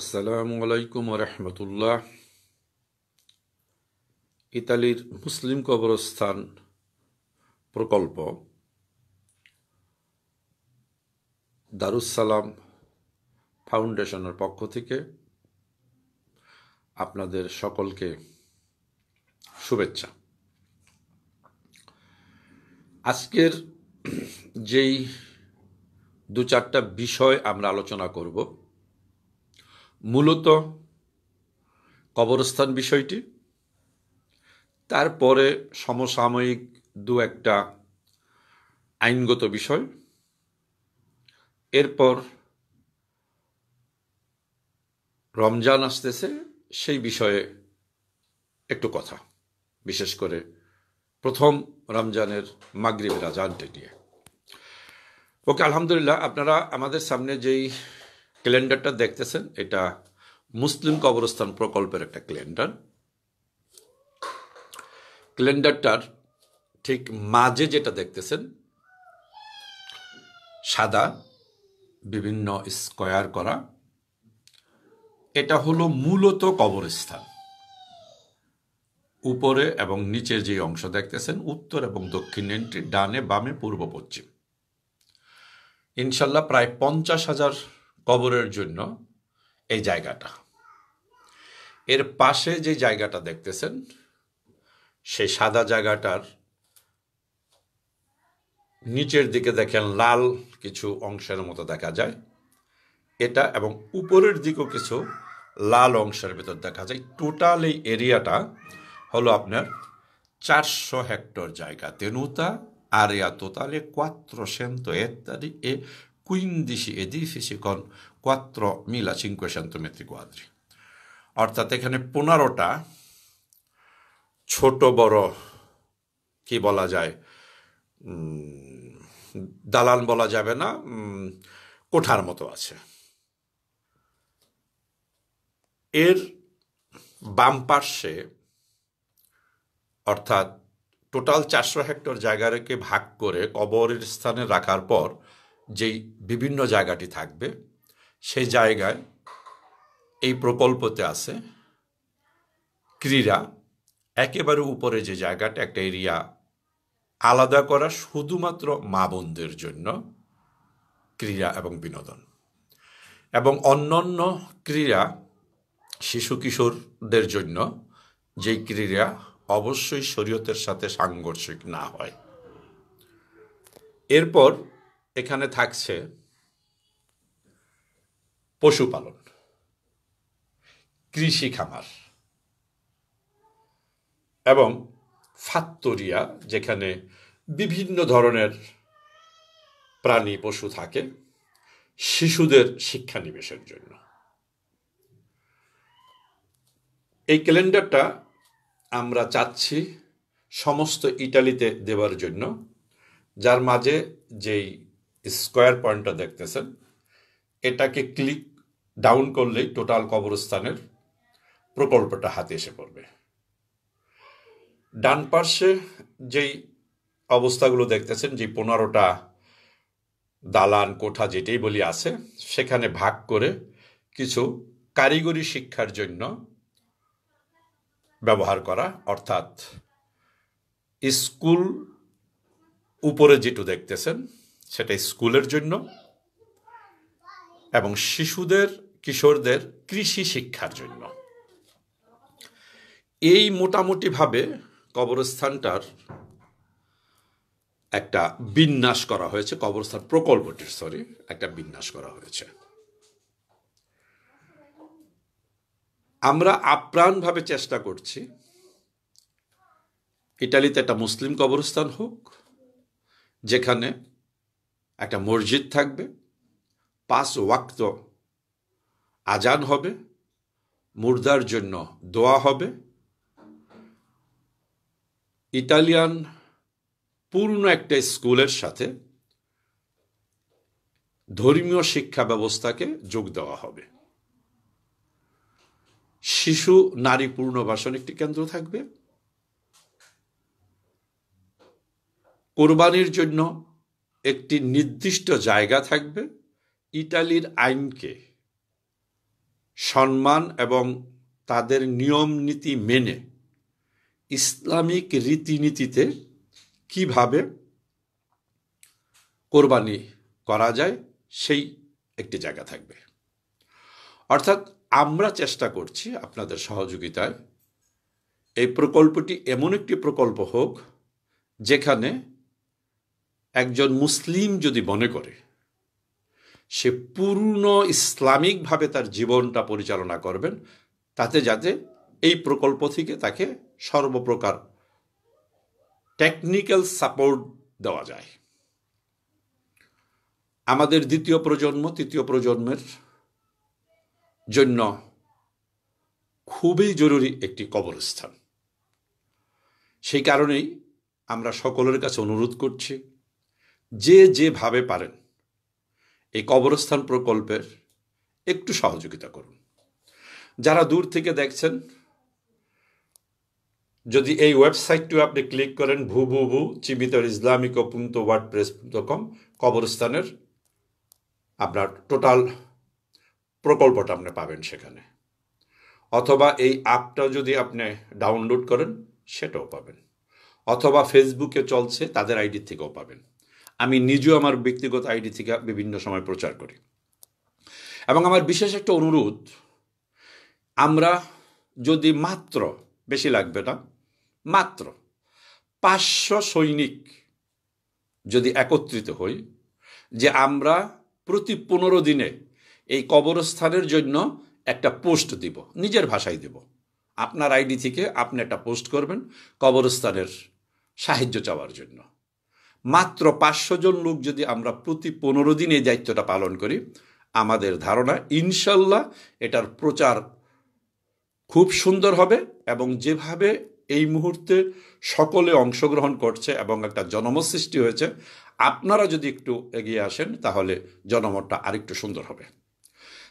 আসসালামু আলাইকুম রহমতুল্লাহ ইতালির মুসলিম কবরস্থান প্রকল্প দারুসালাম ফাউন্ডেশনের পক্ষ থেকে আপনাদের সকলকে শুভেচ্ছা আজকের যেই দু চারটা বিষয় আমরা আলোচনা করব মূলত কবরস্থান বিষয়টি তারপরে সমসাময়িক দু একটা আইনগত বিষয় এরপর রমজান আসতেছে সেই বিষয়ে একটু কথা বিশেষ করে প্রথম রমজানের মাগরিবের আজানটি নিয়ে ওকে আলহামদুলিল্লাহ আপনারা আমাদের সামনে যেই ক্যালেন্ডারটা দেখতেছেন এটা মুসলিম কবরস্থান প্রকল্পের একটা ক্যালেন্ডার ক্যালেন্ডারটার ঠিক মাঝে যেটা দেখতেছেন সাদা বিভিন্ন স্কোয়ার করা এটা হলো মূলত কবরস্থান উপরে এবং নিচে যে অংশ দেখতেছেন উত্তর এবং দক্ষিণ এন্ট্রি ডানে বামে পূর্ব পশ্চিম ইনশাল্লাহ প্রায় পঞ্চাশ হাজার কবরের জন্য এই জায়গাটা এর পাশে যে জায়গাটা দেখতেছেন সেই সাদা জায়গাটার নিচের দিকে দেখেন লাল কিছু অংশের মতো দেখা যায় এটা এবং উপরের দিকেও কিছু লাল অংশের ভেতর দেখা যায় টোটাল এই এরিয়াটা হলো আপনার চারশো হেক্টর জায়গা তেনুতা আরিয়া তোতালে কোয়াত্রোসেন্তো ইত্যাদি এ 15 edifici con 4.500 metri quadri অর্থাৎ এখানে পনেরোটা ছোট বড় কি বলা যায় দালান বলা যাবে না কোঠার মতো আছে এর বাম পার্শ্বে অর্থাৎ টোটাল চারশো হেক্টর জায়গাকে ভাগ করে কবরের স্থানে রাখার পর যেই বিভিন্ন জায়গাটি থাকবে সেই জায়গায় এই প্রকল্পতে আছে ক্রীড়া একেবারে উপরে যে জায়গাটা একটা এরিয়া আলাদা করা শুধুমাত্র মা বোনদের জন্য ক্রীড়া এবং বিনোদন এবং অন্যান্য ক্রীড়া শিশু কিশোরদের জন্য যেই ক্রীড়া অবশ্যই শরীয়তের সাথে সাংঘর্ষিক না হয় এরপর এখানে থাকছে পশুপালন কৃষি খামার এবং ফাত্তরিয়া যেখানে বিভিন্ন ধরনের প্রাণী পশু থাকে শিশুদের শিক্ষানিবেশের জন্য এই ক্যালেন্ডারটা আমরা চাচ্ছি সমস্ত ইটালিতে দেওয়ার জন্য যার মাঝে যেই স্কোয়ার পয়েন্টটা দেখতেছেন এটাকে ক্লিক ডাউন করলেই টোটাল কবরস্থানের প্রকল্পটা হাতে এসে পড়বে ডান পার্শ্বে যেই অবস্থাগুলো দেখতেছেন যে পনেরোটা দালান কোঠা যেটাই বলি আছে সেখানে ভাগ করে কিছু কারিগরি শিক্ষার জন্য ব্যবহার করা অর্থাৎ স্কুল উপরে যেটু দেখতেছেন সেটা স্কুলের জন্য এবং শিশুদের কিশোরদের কৃষি শিক্ষার জন্য এই মোটামুটিভাবে কবরস্থানটার একটা বিন্যাস করা হয়েছে কবরস্থান প্রকল্পটির সরি একটা বিন্যাস করা হয়েছে আমরা আপ্রাণভাবে চেষ্টা করছি ইটালিতে একটা মুসলিম কবরস্থান হোক যেখানে একটা মসজিদ থাকবে পাঁচ ওয়াক্ত আজান হবে মুর্দার জন্য দোয়া হবে ইটালিয়ান পূর্ণ একটা স্কুলের সাথে ধর্মীয় শিক্ষা ব্যবস্থাকে যোগ দেওয়া হবে শিশু নারী পূর্ণবাসন একটি কেন্দ্র থাকবে কোরবানির জন্য একটি নির্দিষ্ট জায়গা থাকবে ইটালির আইনকে সম্মান এবং তাদের নিয়ম নীতি মেনে ইসলামিক রীতিনীতিতে কিভাবে কোরবানি করা যায় সেই একটি জায়গা থাকবে অর্থাৎ আমরা চেষ্টা করছি আপনাদের সহযোগিতায় এই প্রকল্পটি এমন একটি প্রকল্প হোক যেখানে একজন মুসলিম যদি মনে করে সে পূর্ণ ইসলামিকভাবে তার জীবনটা পরিচালনা করবেন তাতে যাতে এই প্রকল্প থেকে তাকে সর্বপ্রকার টেকনিক্যাল সাপোর্ট দেওয়া যায় আমাদের দ্বিতীয় প্রজন্ম তৃতীয় প্রজন্মের জন্য খুবই জরুরি একটি কবরস্থান সেই কারণেই আমরা সকলের কাছে অনুরোধ করছি যে যেভাবে পারেন এই কবরস্থান প্রকল্পের একটু সহযোগিতা করুন যারা দূর থেকে দেখছেন যদি এই ওয়েবসাইটটিও আপনি ক্লিক করেন ভু ভু ভু চিবিতর ইসলামিক পুন্ত ওয়ার্ড প্রেস কম কবরস্থানের আপনার টোটাল প্রকল্পটা আপনি পাবেন সেখানে অথবা এই অ্যাপটা যদি আপনি ডাউনলোড করেন সেটাও পাবেন অথবা ফেসবুকে চলছে তাদের আইডি থেকেও পাবেন আমি নিজেও আমার ব্যক্তিগত আইডি থেকে বিভিন্ন সময় প্রচার করি এবং আমার বিশেষ একটা অনুরোধ আমরা যদি মাত্র বেশি লাগবে না মাত্র পাঁচশো সৈনিক যদি একত্রিত হই যে আমরা প্রতি পনেরো দিনে এই কবরস্থানের জন্য একটা পোস্ট দিব নিজের ভাষায় দেব আপনার আইডি থেকে আপনি একটা পোস্ট করবেন কবরস্থানের সাহায্য চাওয়ার জন্য মাত্র পাঁচশো জন লোক যদি আমরা প্রতি পনেরো দিন এই দায়িত্বটা পালন করি আমাদের ধারণা ইনশাল্লাহ এটার প্রচার খুব সুন্দর হবে এবং যেভাবে এই মুহূর্তে সকলে অংশগ্রহণ করছে এবং একটা জনমত সৃষ্টি হয়েছে আপনারা যদি একটু এগিয়ে আসেন তাহলে জনমতটা আরেকটু সুন্দর হবে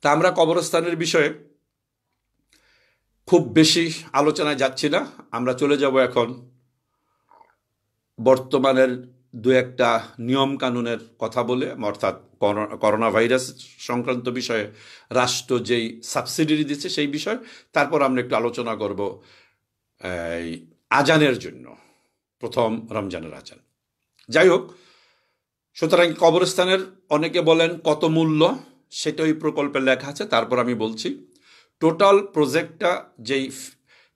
তা আমরা কবরস্থানের বিষয়ে খুব বেশি আলোচনায় যাচ্ছি না আমরা চলে যাব এখন বর্তমানের দু একটা নিয়ম কানুনের কথা বলে অর্থাৎ করোনা ভাইরাস সংক্রান্ত বিষয়ে রাষ্ট্র যেই সাবসিডি দিচ্ছে সেই বিষয় তারপর আমরা একটু আলোচনা করব এই আজানের জন্য প্রথম রমজানের আজান যাই হোক সুতরাং কবরস্থানের অনেকে বলেন কত মূল্য সেটা ওই প্রকল্পে লেখা আছে তারপর আমি বলছি টোটাল প্রজেক্টটা যেই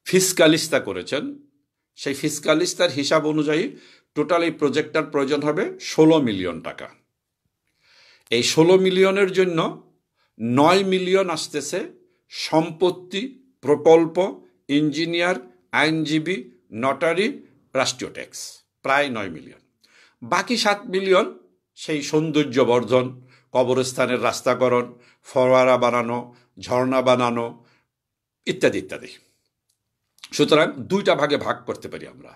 ফিসকালিস্তা করেছেন সেই ফিসকালিস্তার হিসাব অনুযায়ী টোটাল এই প্রজেক্টটার প্রয়োজন হবে ষোলো মিলিয়ন টাকা এই ষোলো মিলিয়নের জন্য নয় মিলিয়ন আসতেছে সম্পত্তি প্রকল্প ইঞ্জিনিয়ার আইনজীবী নটারি রাষ্ট্রীয় ট্যাক্স প্রায় নয় মিলিয়ন বাকি সাত মিলিয়ন সেই সৌন্দর্য বর্ধন কবরস্থানের রাস্তাকরণ ফরোয়ারা বানানো ঝর্ণা বানানো ইত্যাদি ইত্যাদি সুতরাং দুইটা ভাগে ভাগ করতে পারি আমরা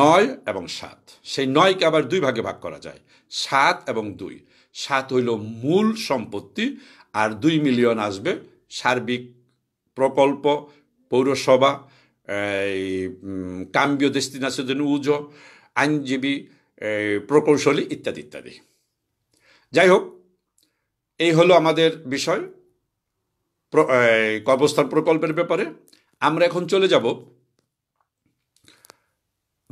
নয় এবং সাত সেই নয়কে আবার দুই ভাগে ভাগ করা যায় সাত এবং দুই সাত হইল মূল সম্পত্তি আর দুই মিলিয়ন আসবে সার্বিক প্রকল্প পৌরসভা এই কাম্বীয় জন্য উজ আইনজীবী প্রকৌশলী ইত্যাদি ইত্যাদি যাই হোক এই হলো আমাদের বিষয় কবস্থান প্রকল্পের ব্যাপারে আমরা এখন চলে যাব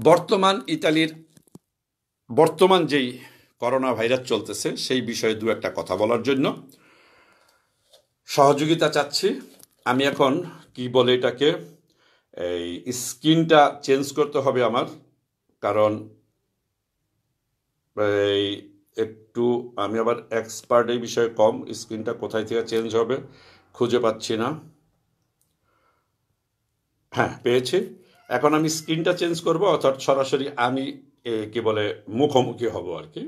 বর্তমান ইতালির বর্তমান যেই করোনা ভাইরাস চলতেছে সেই বিষয়ে দু একটা কথা বলার জন্য সহযোগিতা চাচ্ছি আমি এখন কি বলে এটাকে এই স্ক্রিনটা চেঞ্জ করতে হবে আমার কারণ এই একটু আমি আবার এক্সপার্ট এই বিষয়ে কম স্ক্রিনটা কোথায় থেকে চেঞ্জ হবে খুঁজে পাচ্ছি না হ্যাঁ পেয়েছি এখন আমি স্ক্রিনটা চেঞ্জ করব অর্থাৎ সরাসরি আমি কি বলে মুখোমুখি হব আর কি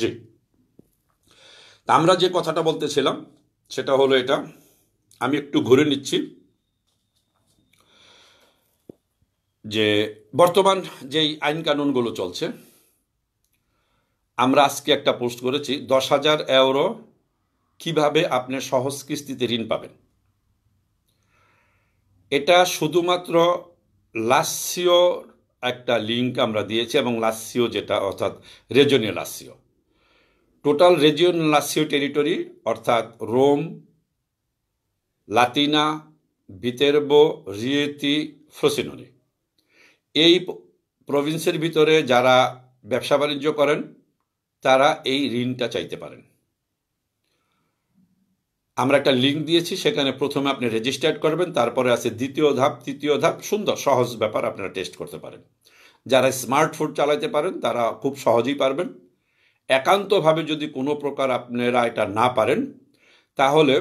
জি আমরা যে কথাটা বলতেছিলাম সেটা হলো এটা আমি একটু ঘুরে নিচ্ছি যে বর্তমান যেই আইন কানুনগুলো চলছে আমরা আজকে একটা পোস্ট করেছি দশ হাজার এওরো কীভাবে আপনি সহজ কিস্তিতে ঋণ পাবেন এটা শুধুমাত্র লাস্যীয় একটা লিঙ্ক আমরা দিয়েছি এবং লাস্যীয় যেটা অর্থাৎ রেজনীয় লাস্যীয় টোটাল রেজিয়ন লাসিও টেরিটরি অর্থাৎ Rome Latina Viterbo Rieti Frosinone এই প্রভিন্সের ভিতরে যারা ব্যবসা বাণিজ্য করেন তারা এই ঋণটা চাইতে পারেন আমরা একটা লিঙ্ক দিয়েছি সেখানে প্রথমে আপনি রেজিস্টার্ড করবেন তারপরে আছে দ্বিতীয় ধাপ তৃতীয় ধাপ সুন্দর সহজ ব্যাপার আপনারা টেস্ট করতে পারেন যারা স্মার্টফোন চালাতে পারেন তারা খুব সহজেই পারবেন একান্তভাবে যদি কোনো প্রকার আপনারা এটা না পারেন তাহলে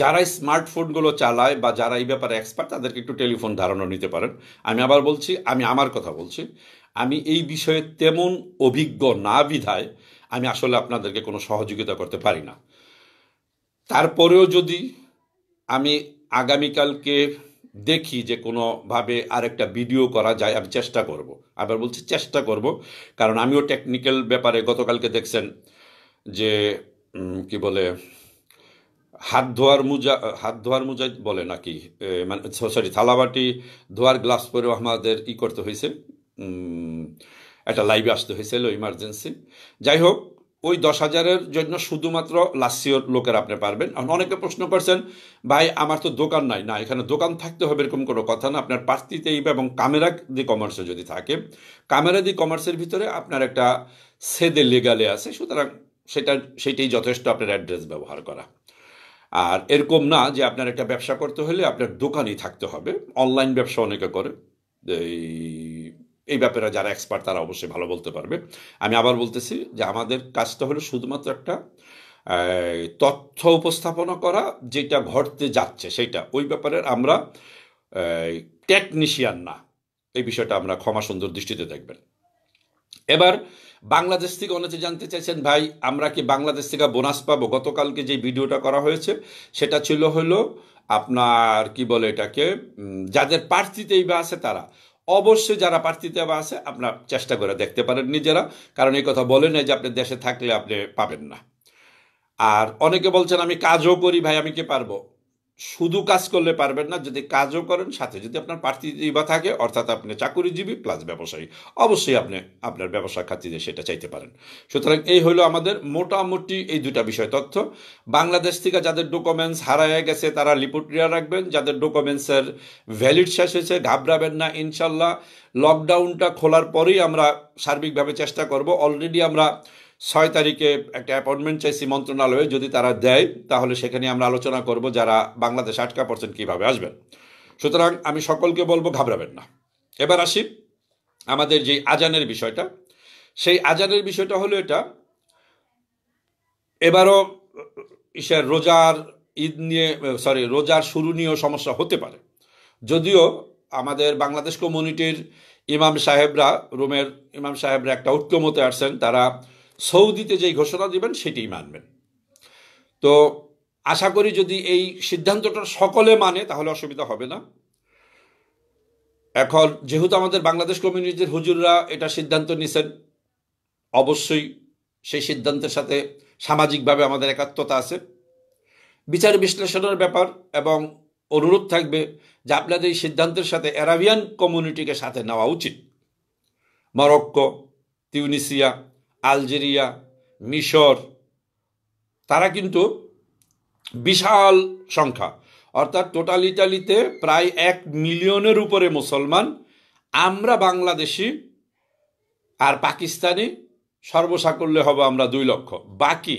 যারা স্মার্টফোনগুলো চালায় বা যারা এই ব্যাপারে এক্সপার্ট তাদেরকে একটু টেলিফোন ধারণা নিতে পারেন আমি আবার বলছি আমি আমার কথা বলছি আমি এই বিষয়ে তেমন অভিজ্ঞ না বিধায় আমি আসলে আপনাদেরকে কোনো সহযোগিতা করতে পারি না তারপরেও যদি আমি আগামীকালকে দেখি যে কোনোভাবে আরেকটা ভিডিও করা যায় আমি চেষ্টা করব। আবার বলছি চেষ্টা করব কারণ আমিও টেকনিক্যাল ব্যাপারে গতকালকে দেখছেন যে কি বলে হাত ধোয়ার মোজা হাত ধোয়ার মুজা বলে নাকি মানে সরি থালাবাটি ধোয়ার গ্লাস পরেও আমাদের ই করতে হয়েছে একটা লাইভে আসতে হয়েছিল ইমার্জেন্সি যাই হোক ওই দশ হাজারের জন্য শুধুমাত্র লাসিওর লোকের আপনি পারবেন অনেকে প্রশ্ন করছেন ভাই আমার তো দোকান নাই না এখানে দোকান থাকতে হবে এরকম কোনো কথা না আপনার পার্টিতেই এবং কামেরা দি কমার্সে যদি থাকে কামেরা দি কমার্সের ভিতরে আপনার একটা সেদে লিগালে আছে সুতরাং সেটা সেটাই যথেষ্ট আপনার অ্যাড্রেস ব্যবহার করা আর এরকম না যে আপনার একটা ব্যবসা করতে হলে আপনার দোকানই থাকতে হবে অনলাইন ব্যবসা অনেকে করে এই এই ব্যাপারে যারা এক্সপার্ট তারা অবশ্যই ভালো বলতে পারবে আমি আবার বলতেছি যে আমাদের কাজটা হলো শুধুমাত্র একটা তথ্য উপস্থাপনা করা যেটা ঘটতে যাচ্ছে সেটা ওই ব্যাপারে আমরা টেকনিশিয়ান না এই বিষয়টা আমরা ক্ষমা সুন্দর দৃষ্টিতে দেখবেন এবার বাংলাদেশ থেকে অনেকে জানতে চাইছেন ভাই আমরা কি বাংলাদেশ থেকে বোনাস পাবো গতকালকে যে ভিডিওটা করা হয়েছে সেটা ছিল হলো আপনার কি বলে এটাকে যাদের প্রার্থীতেই বা আছে তারা অবশ্যই যারা প্রার্থী দেওয়া আছে আপনার চেষ্টা করে দেখতে পারেন নিজেরা কারণ এই কথা বলে না যে আপনি দেশে থাকলে আপনি পাবেন না আর অনেকে বলছেন আমি কাজও করি ভাই আমি কি পারবো শুধু কাজ করলে পারবেন না যদি কাজও করেন সাথে যদি আপনার প্রার্থীজীবা থাকে অর্থাৎ আপনি চাকুরিজীবী প্লাস ব্যবসায়ী অবশ্যই আপনি আপনার ব্যবসা খাতিরে সেটা চাইতে পারেন সুতরাং এই হলো আমাদের মোটামুটি এই দুটা বিষয় তথ্য বাংলাদেশ থেকে যাদের ডকুমেন্টস হারায় গেছে তারা লিপুটরিয়া রাখবেন যাদের ডকুমেন্টসের ভ্যালিড শেষ হয়েছে ঘাবড়াবেন না ইনশাল্লাহ লকডাউনটা খোলার পরেই আমরা সার্বিকভাবে চেষ্টা করব অলরেডি আমরা ছয় তারিখে একটা অ্যাপয়েন্টমেন্ট চাইছি মন্ত্রণালয়ে যদি তারা দেয় তাহলে সেখানে আমরা আলোচনা করব যারা বাংলাদেশ আটকা পড়ছেন কীভাবে আসবেন সুতরাং আমি সকলকে বলবো ঘাবড়াবেন না এবার আসি আমাদের যে আজানের বিষয়টা সেই আজানের বিষয়টা হলো এটা এবারও ঈশ্বর রোজার ঈদ নিয়ে সরি রোজার শুরু নিয়েও সমস্যা হতে পারে যদিও আমাদের বাংলাদেশ কমিউনিটির ইমাম সাহেবরা রুমের ইমাম সাহেবরা একটা হতে আসছেন তারা সৌদিতে যেই ঘোষণা দিবেন সেটিই মানবেন তো আশা করি যদি এই সিদ্ধান্তটা সকলে মানে তাহলে অসুবিধা হবে না এখন যেহেতু আমাদের বাংলাদেশ কমিউনিটির হুজুররা এটা সিদ্ধান্ত নিছেন অবশ্যই সেই সিদ্ধান্তের সাথে সামাজিকভাবে আমাদের একাত্মতা আছে বিচার বিশ্লেষণের ব্যাপার এবং অনুরোধ থাকবে যে আপনাদের এই সিদ্ধান্তের সাথে অ্যারাবিয়ান কমিউনিটিকে সাথে নেওয়া উচিত মরক্কো তিউনিসিয়া আলজেরিয়া মিশর তারা কিন্তু বিশাল সংখ্যা অর্থাৎ টোটাল ইটালিতে প্রায় এক মিলিয়নের উপরে মুসলমান আমরা বাংলাদেশি আর পাকিস্তানি সর্বসাকল্যে হবে আমরা দুই লক্ষ বাকি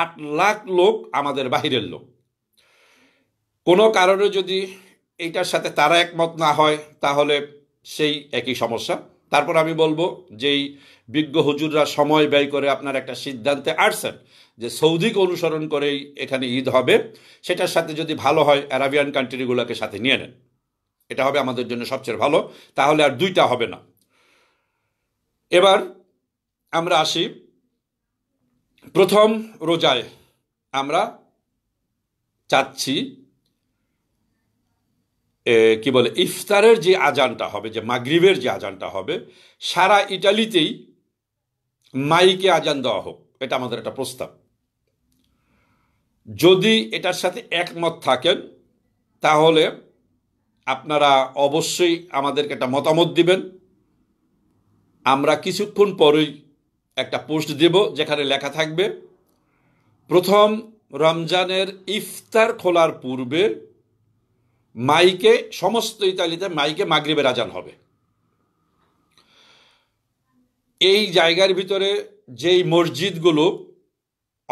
আট লাখ লোক আমাদের বাহিরের লোক কোনো কারণে যদি এইটার সাথে তারা একমত না হয় তাহলে সেই একই সমস্যা তারপর আমি বলবো যেই বিজ্ঞ হুজুররা সময় ব্যয় করে আপনার একটা সিদ্ধান্তে আসছেন যে সৌদিকে অনুসরণ করেই এখানে ঈদ হবে সেটার সাথে যদি ভালো হয় অ্যারাবিয়ান কান্ট্রিগুলোকে সাথে নিয়ে নেন এটা হবে আমাদের জন্য সবচেয়ে ভালো তাহলে আর দুইটা হবে না এবার আমরা আসি প্রথম রোজায় আমরা চাচ্ছি কি বলে ইফতারের যে আজানটা হবে যে মাগরীবের যে আজানটা হবে সারা ইটালিতেই মাইকে আজান দেওয়া হোক এটা আমাদের একটা প্রস্তাব যদি এটার সাথে একমত থাকেন তাহলে আপনারা অবশ্যই আমাদেরকে একটা মতামত দিবেন আমরা কিছুক্ষণ পরেই একটা পোস্ট দেব যেখানে লেখা থাকবে প্রথম রমজানের ইফতার খোলার পূর্বে মাইকে সমস্ত ইতালিতে মাইকে মাগরিবের আজান হবে এই জায়গার ভিতরে যেই মসজিদগুলো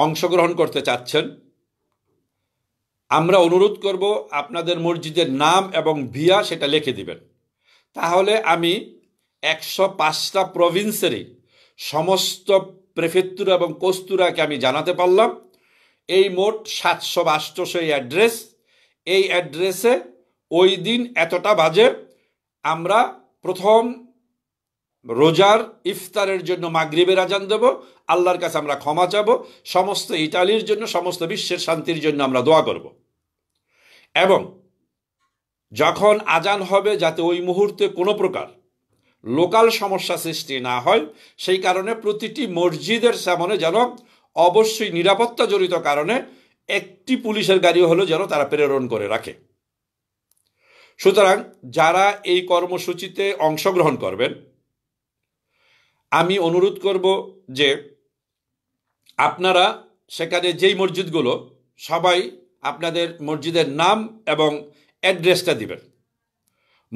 অংশগ্রহণ করতে চাচ্ছেন আমরা অনুরোধ করব আপনাদের মসজিদের নাম এবং ভিয়া সেটা লিখে দিবেন তাহলে আমি একশো পাঁচটা প্রভিন্সেরই সমস্ত প্রেফেত্তুরা এবং কস্তুরাকে আমি জানাতে পারলাম এই মোট সাতশো বাষ্টশো এই অ্যাড্রেস এই অ্যাড্রেসে ওই দিন এতটা বাজে আমরা প্রথম রোজার ইফতারের জন্য মাগরিবের আজান দেব আল্লাহর কাছে আমরা ক্ষমা চাব সমস্ত ইটালির জন্য সমস্ত বিশ্বের শান্তির জন্য আমরা দোয়া করব এবং যখন আজান হবে যাতে ওই মুহূর্তে কোনো প্রকার লোকাল সমস্যা সৃষ্টি না হয় সেই কারণে প্রতিটি মসজিদের সামনে যেন অবশ্যই নিরাপত্তা জড়িত কারণে একটি পুলিশের গাড়ি হলো যেন তারা প্রেরণ করে রাখে সুতরাং যারা এই কর্মসূচিতে অংশগ্রহণ করবেন আমি অনুরোধ করব যে আপনারা সেখানে যেই মসজিদগুলো সবাই আপনাদের মসজিদের নাম এবং অ্যাড্রেসটা দিবেন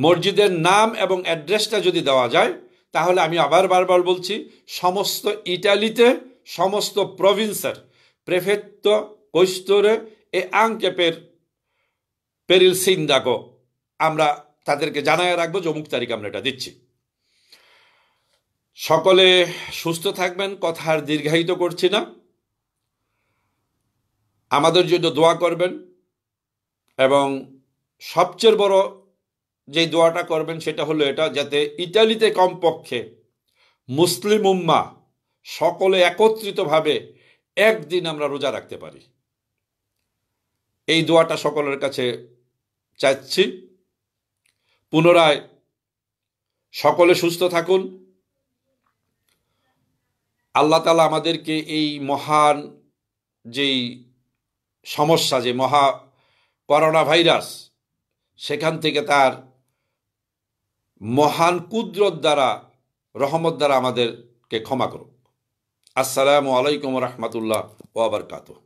মসজিদের নাম এবং অ্যাড্রেসটা যদি দেওয়া যায় তাহলে আমি আবার বারবার বলছি সমস্ত ইটালিতে সমস্ত প্রভিন্সের প্রেফেত্ত কৈস্তরে এ আংকেপের পেরিল সিন্দাকো আমরা তাদেরকে জানায় রাখবো যে অমুক তারিখ আমরা এটা দিচ্ছি সকলে সুস্থ থাকবেন কথা আর দীর্ঘায়িত করছি না আমাদের জন্য দোয়া করবেন এবং সবচেয়ে বড় যে দোয়াটা করবেন সেটা হলো এটা যাতে ইতালিতে কমপক্ষে মুসলিম উম্মা সকলে একত্রিতভাবে একদিন আমরা রোজা রাখতে পারি এই দোয়াটা সকলের কাছে চাচ্ছি পুনরায় সকলে সুস্থ থাকুন আল্লাহ তালা আমাদেরকে এই মহান যেই সমস্যা যে মহা করোনা ভাইরাস সেখান থেকে তার মহান কুদরত দ্বারা রহমত দ্বারা আমাদেরকে ক্ষমা করুক আসসালামু আলাইকুম রহমতুল্লাহ ওয়াবারকাতুহ